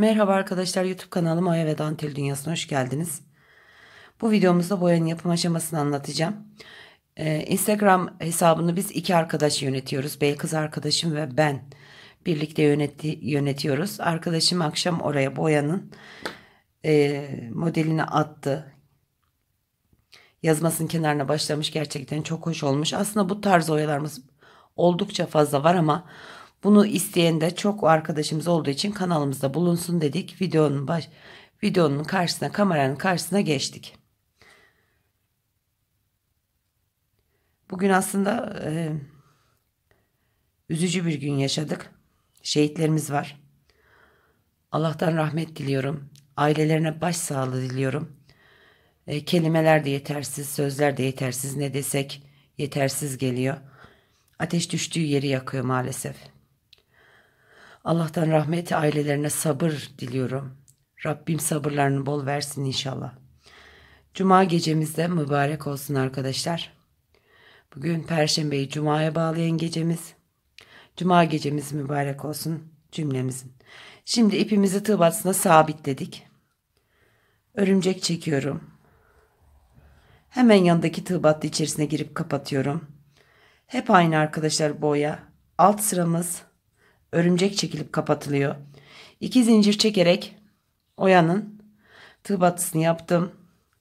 Merhaba arkadaşlar YouTube kanalım Oya ve Dantel Dünyası'na hoş geldiniz. Bu videomuzda boyanın yapım aşamasını anlatacağım. Ee, Instagram hesabını biz iki arkadaş yönetiyoruz. Bey kız arkadaşım ve ben birlikte yönetti, yönetiyoruz. Arkadaşım akşam oraya boyanın e, modelini attı. Yazmasının kenarına başlamış gerçekten çok hoş olmuş. Aslında bu tarz oyalarımız oldukça fazla var ama bunu isteyen de çok arkadaşımız olduğu için kanalımızda bulunsun dedik. Videonun baş videonun karşısına, kameranın karşısına geçtik. Bugün aslında e, üzücü bir gün yaşadık. Şehitlerimiz var. Allah'tan rahmet diliyorum. Ailelerine başsağlığı diliyorum. E, kelimeler de yetersiz, sözler de yetersiz. Ne desek yetersiz geliyor. Ateş düştüğü yeri yakıyor maalesef. Allah'tan rahmet ailelerine sabır diliyorum. Rabbim sabırlarını bol versin inşallah. Cuma gecemizde mübarek olsun arkadaşlar. Bugün Perşembeyi Cuma'ya bağlayan gecemiz. Cuma gecemiz mübarek olsun cümlemizin. Şimdi ipimizi tığ batısına sabitledik. Örümcek çekiyorum. Hemen yanındaki tığ battı içerisine girip kapatıyorum. Hep aynı arkadaşlar boya. Alt sıramız örümcek çekilip kapatılıyor. İki zincir çekerek oyanın tığ batısını yaptım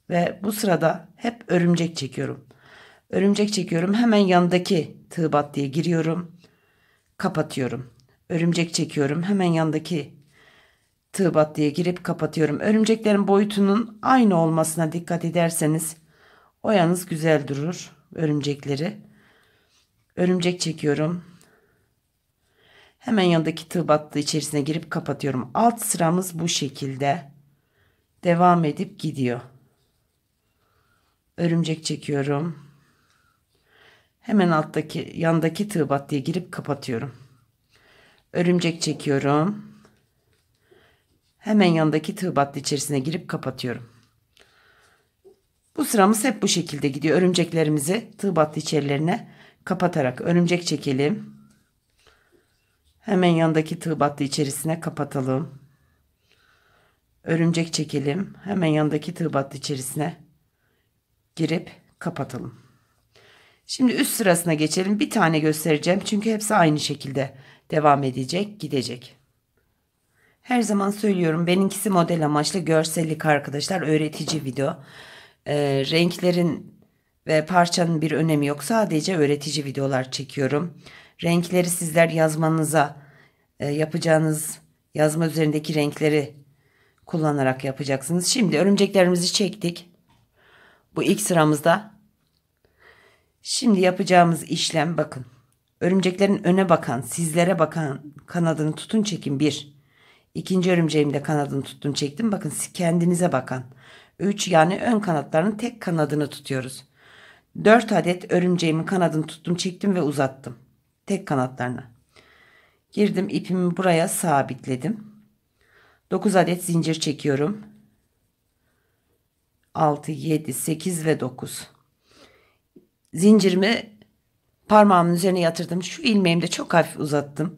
ve bu sırada hep örümcek çekiyorum. Örümcek çekiyorum hemen yanındaki tığ battıya giriyorum kapatıyorum. Örümcek çekiyorum hemen yanındaki tığ battıya girip kapatıyorum. Örümceklerin boyutunun aynı olmasına dikkat ederseniz oyanız güzel durur örümcekleri. Örümcek çekiyorum Hemen yanındaki tığ battığı içerisine girip kapatıyorum. Alt sıramız bu şekilde. Devam edip gidiyor. Örümcek çekiyorum. Hemen alttaki yandaki tığ battıya girip kapatıyorum. Örümcek çekiyorum. Hemen yandaki tığ battı içerisine girip kapatıyorum. Bu sıramız hep bu şekilde gidiyor. Örümceklerimizi tığ battı içerilerine kapatarak örümcek çekelim. Hemen yanındaki tığ battı içerisine kapatalım. Örümcek çekelim. Hemen yanındaki tığ battı içerisine girip kapatalım. Şimdi üst sırasına geçelim. Bir tane göstereceğim. Çünkü hepsi aynı şekilde devam edecek, gidecek. Her zaman söylüyorum. Benimkisi model amaçlı görsellik arkadaşlar. Öğretici video. Ee, renklerin ve parçanın bir önemi yok. Sadece öğretici videolar çekiyorum. Renkleri sizler yazmanıza e, yapacağınız yazma üzerindeki renkleri kullanarak yapacaksınız. Şimdi örümceklerimizi çektik. Bu ilk sıramızda. Şimdi yapacağımız işlem bakın. Örümceklerin öne bakan, sizlere bakan kanadını tutun çekin bir. İkinci örümceğimde kanadını tuttum çektim. Bakın kendinize bakan. Üç yani ön kanatların tek kanadını tutuyoruz. Dört adet örümceğimin kanadını tuttum çektim ve uzattım. Tek kanatlarına. Girdim ipimi buraya sabitledim. 9 adet zincir çekiyorum. 6, 7, 8 ve 9. Zincirimi parmağımın üzerine yatırdım. Şu ilmeğimi de çok hafif uzattım.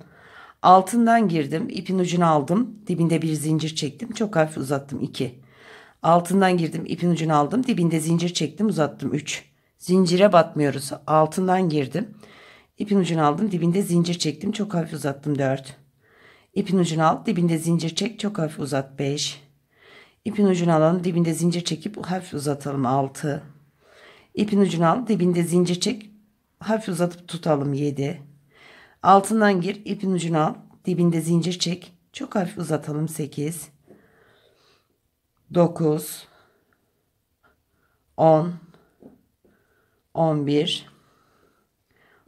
Altından girdim. ipin ucunu aldım. Dibinde bir zincir çektim. Çok hafif uzattım. 2. Altından girdim. ipin ucunu aldım. Dibinde zincir çektim. Uzattım. 3. Zincire batmıyoruz. Altından girdim. İpin ucunu aldım. Dibinde zincir çektim. Çok hafif uzattım. 4. İpin ucunu al. Dibinde zincir çek. Çok hafif uzat. 5. İpin ucunu alalım. Dibinde zincir çekip hafif uzatalım. 6. İpin ucunu al. Dibinde zincir çek. Hafif uzatıp tutalım. 7. Altından gir. İpin ucunu al. Dibinde zincir çek. Çok hafif uzatalım. 8. 9. 10. 11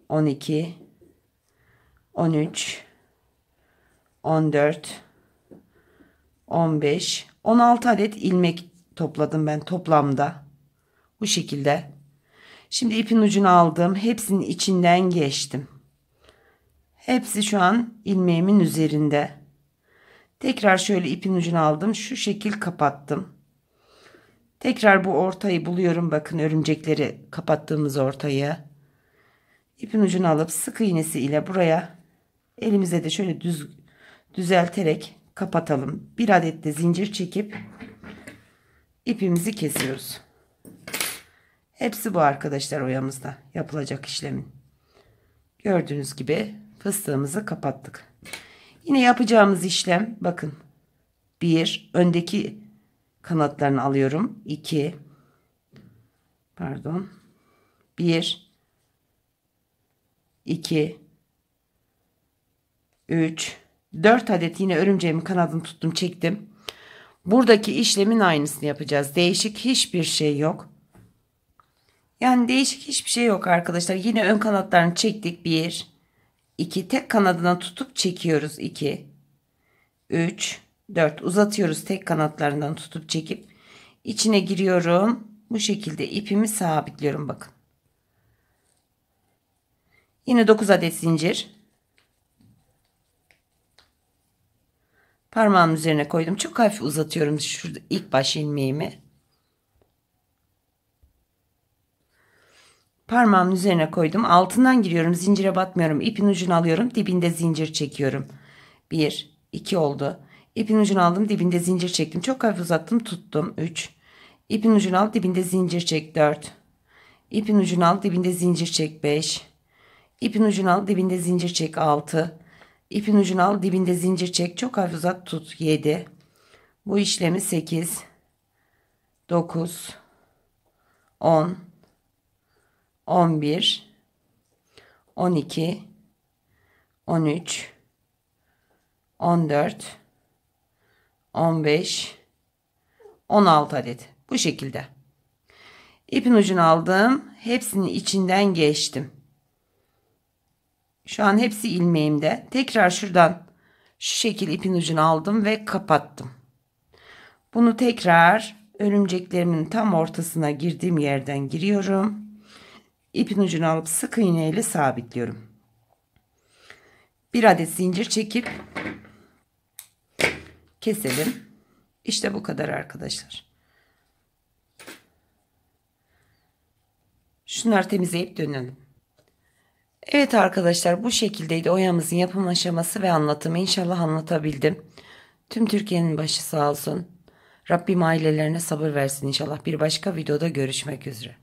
12 13 14 15 16 adet ilmek topladım ben toplamda bu şekilde şimdi ipin ucunu aldım hepsinin içinden geçtim hepsi şu an ilmeğimin üzerinde tekrar şöyle ipin ucunu aldım şu şekil kapattım Tekrar bu ortayı buluyorum bakın örümcekleri kapattığımız ortayı. İpin ucunu alıp sık iğnesi ile buraya elimize de şöyle düz düzelterek kapatalım. Bir adet de zincir çekip ipimizi kesiyoruz. Hepsi bu arkadaşlar oyamızda yapılacak işlemin. Gördüğünüz gibi fıstığımızı kapattık. Yine yapacağımız işlem bakın. Bir öndeki kanatlarını alıyorum. 2 pardon 1 2 3 4 adet yine örümceğimin kanadını tuttum çektim. Buradaki işlemin aynısını yapacağız. Değişik hiçbir şey yok. Yani değişik hiçbir şey yok arkadaşlar. Yine ön kanatlarını çektik. 1 2 tek kanadına tutup çekiyoruz. 2 3 4 uzatıyoruz tek kanatlarından tutup çekip içine giriyorum. Bu şekilde ipimi sabitliyorum bakın. Yine 9 adet zincir. parmağım üzerine koydum. Çok hafif uzatıyorum şurada ilk baş ilmeğimi. parmağım üzerine koydum. Altından giriyorum. Zincire batmıyorum. ipin ucunu alıyorum. Dibinde zincir çekiyorum. 1 2 oldu. İpin ucunu aldım dibinde zincir çektim. Çok hafif uzattım tuttum. 3. İpin ucunu al dibinde zincir çek. 4. İpin ucunu al dibinde zincir çek. 5. İpin ucunu al dibinde zincir çek. 6. İpin ucunu al dibinde zincir çek. Çok hafif uzat tut. 7. Bu işlemi 8. 9. 10. 11. 12. 13. 14. 15 16 adet bu şekilde ipin ucunu aldım hepsinin içinden geçtim şu an hepsi ilmeğimde tekrar şuradan şu şekil ipin ucunu aldım ve kapattım bunu tekrar örümceklerimin tam ortasına girdiğim yerden giriyorum ipin ucunu alıp sık iğneyle sabitliyorum bir adet zincir çekip keselim. İşte bu kadar arkadaşlar. Şunları temizleyip dönelim. Evet arkadaşlar bu şekildeydi oyamızın yapım aşaması ve anlatımı. İnşallah anlatabildim. Tüm Türkiye'nin başı sağ olsun. Rabbim ailelerine sabır versin inşallah. Bir başka videoda görüşmek üzere.